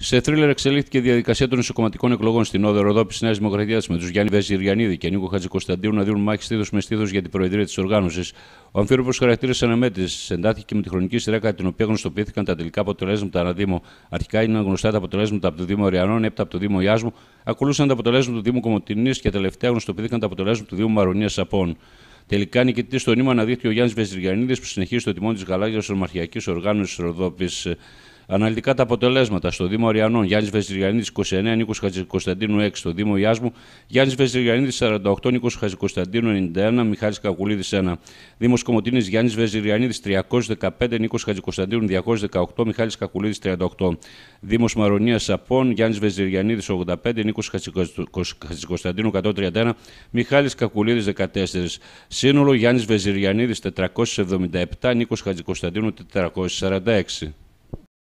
Σε θρίλερ εξελίχθηκε η διαδικασία των ισοκομματικών εκλογών στην Ροδόπη τη Νέα Δημοκρατία με του Γιάννη Βεζιριανίδη και Νίκο Κωνσταντίου, να δίνουν μάχη στήθος με στήθος για την προεδρία της οργάνωσης. Ο αμφίροπο χαρακτήρας αναμέτρησης εντάθηκε με τη χρονική σειρά κατά την οποία γνωστοποιήθηκαν τα τελικά αποτελέσματα αναδήμου. Αρχικά είναι γνωστά τα αποτελέσματα από το Δήμο Οριανών, έπειτα από το Δήμο Ιάσμου, ακολούσαν τα αποτελέσματα του Δήμου Κομοτινή και τελευταία γνωστοποιήθηκαν τα αποτελέσματα του Δήμου Μαρονίας Σαπών. Τελικά νικητή στο νήμα αναδείχθηκε ο Γιάννης Βεζιριανίδης που συνεχίζει το τιμόν της γαλάζιας ομαρχιακή οργάνωσης Ροδόπης. Αναλυτικά τα αποτελέσματα στο Δήμο Αριανών Γιάννης Βεζιριανίδης 29, Νίκος Χατζικοσταντίνου 6, στο Δήμο Ιάσμου Γιάννης Βεζιριανίδης 48, Νίκος Χατζικοσταντίνου 91, Μιχάλη Κακουλίδη 1, Δήμος Κομωτίνης Γιάννης Βεζιριανίδης 315, Νίκος Χατζικοσταντίνου 218, Μιχάλη Κακουλίδη 38, Δήμος Μαρονίας Σαπών Γιάννης Βεζιριανίδης 85, Νίκο Χατζικοσταντίνου 131, Μιχάλη Κακουλίδη 14, σύνολο Γιάννης Βεζιριανίδης 477, Νίκος Χατζικοσταντίνου 446.